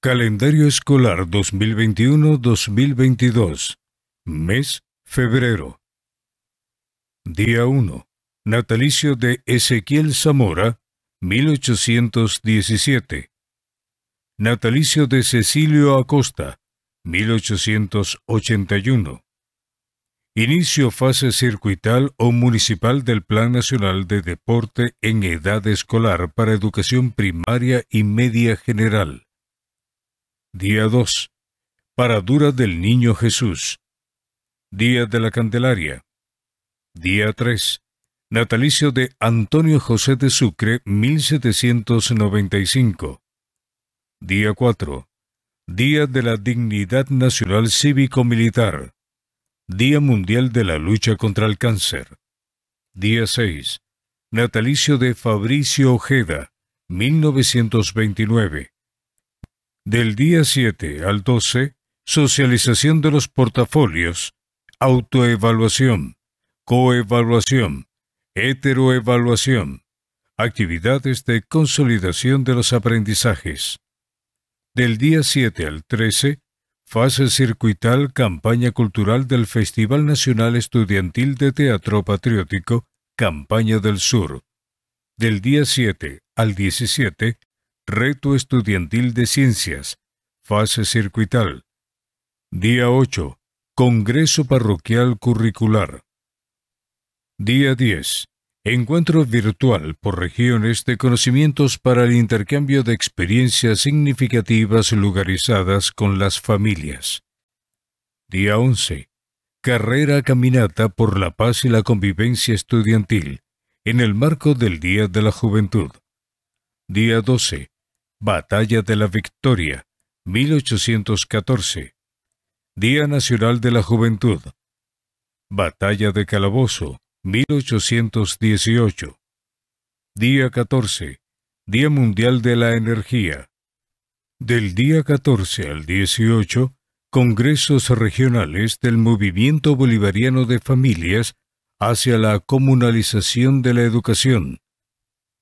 Calendario escolar 2021-2022. Mes febrero. Día 1. Natalicio de Ezequiel Zamora, 1817. Natalicio de Cecilio Acosta, 1881. Inicio fase circuital o municipal del Plan Nacional de Deporte en Edad Escolar para Educación Primaria y Media General. Día 2. Paradura del Niño Jesús. Día de la Candelaria. Día 3. Natalicio de Antonio José de Sucre, 1795. Día 4. Día de la Dignidad Nacional Cívico-Militar. Día Mundial de la Lucha contra el Cáncer. Día 6. Natalicio de Fabricio Ojeda, 1929. Del día 7 al 12, socialización de los portafolios, autoevaluación, coevaluación, heteroevaluación, actividades de consolidación de los aprendizajes. Del día 7 al 13, fase circuital campaña cultural del Festival Nacional Estudiantil de Teatro Patriótico, Campaña del Sur. Del día 7 al 17, Reto Estudiantil de Ciencias, fase circuital. Día 8. Congreso Parroquial Curricular. Día 10. Encuentro virtual por regiones de conocimientos para el intercambio de experiencias significativas lugarizadas con las familias. Día 11. Carrera Caminata por la Paz y la Convivencia Estudiantil, en el marco del Día de la Juventud. Día 12. Batalla de la Victoria, 1814. Día Nacional de la Juventud. Batalla de Calabozo, 1818. Día 14. Día Mundial de la Energía. Del día 14 al 18, Congresos Regionales del Movimiento Bolivariano de Familias hacia la comunalización de la educación.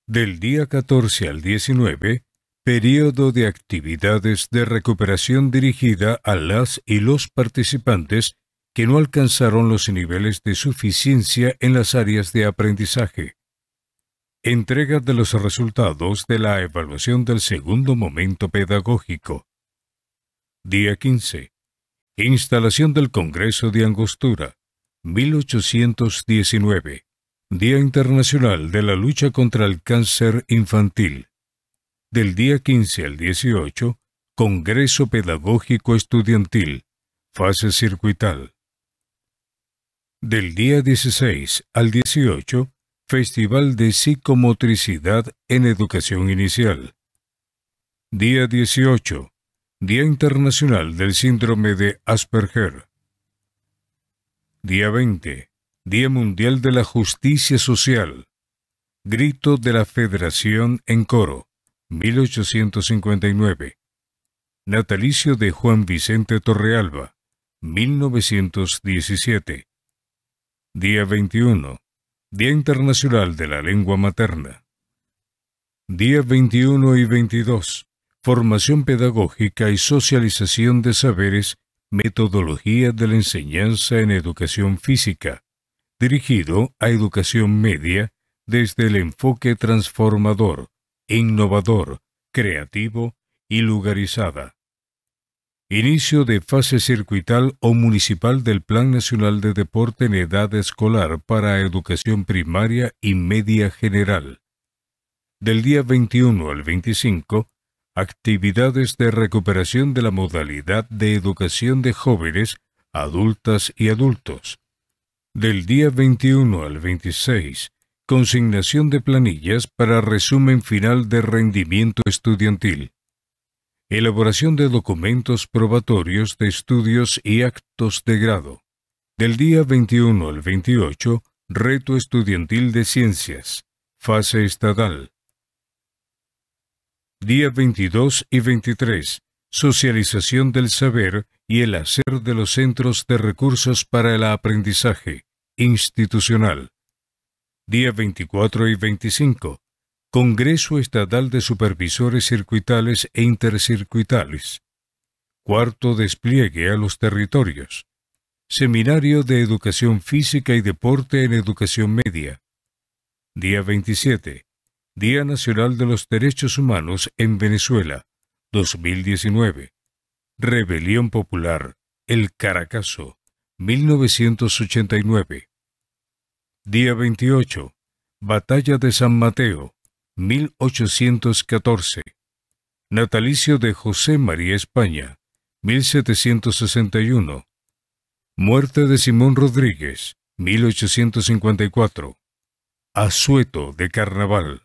Del día 14 al 19, Período de actividades de recuperación dirigida a las y los participantes que no alcanzaron los niveles de suficiencia en las áreas de aprendizaje. Entrega de los resultados de la evaluación del segundo momento pedagógico. Día 15. Instalación del Congreso de Angostura, 1819. Día Internacional de la Lucha contra el Cáncer Infantil del día 15 al 18, Congreso Pedagógico Estudiantil, fase circuital. Del día 16 al 18, Festival de Psicomotricidad en Educación Inicial. Día 18, Día Internacional del Síndrome de Asperger. Día 20, Día Mundial de la Justicia Social. Grito de la Federación en Coro. 1859. Natalicio de Juan Vicente Torrealba, 1917. Día 21. Día Internacional de la Lengua Materna. Día 21 y 22. Formación pedagógica y socialización de saberes, metodología de la enseñanza en educación física, dirigido a educación media desde el enfoque transformador innovador, creativo y lugarizada. Inicio de fase circuital o municipal del Plan Nacional de Deporte en Edad Escolar para Educación Primaria y Media General. Del día 21 al 25, actividades de recuperación de la modalidad de educación de jóvenes, adultas y adultos. Del día 21 al 26, Consignación de planillas para resumen final de rendimiento estudiantil. Elaboración de documentos probatorios de estudios y actos de grado. Del día 21 al 28, Reto Estudiantil de Ciencias, fase estatal. Día 22 y 23, Socialización del saber y el hacer de los centros de recursos para el aprendizaje institucional día 24 y 25, Congreso Estatal de Supervisores Circuitales e Intercircuitales. Cuarto despliegue a los territorios. Seminario de Educación Física y Deporte en Educación Media. Día 27. Día Nacional de los Derechos Humanos en Venezuela, 2019. Rebelión Popular, El Caracazo, 1989. Día 28. Batalla de San Mateo, 1814. Natalicio de José María España, 1761. Muerte de Simón Rodríguez, 1854. Asueto de Carnaval.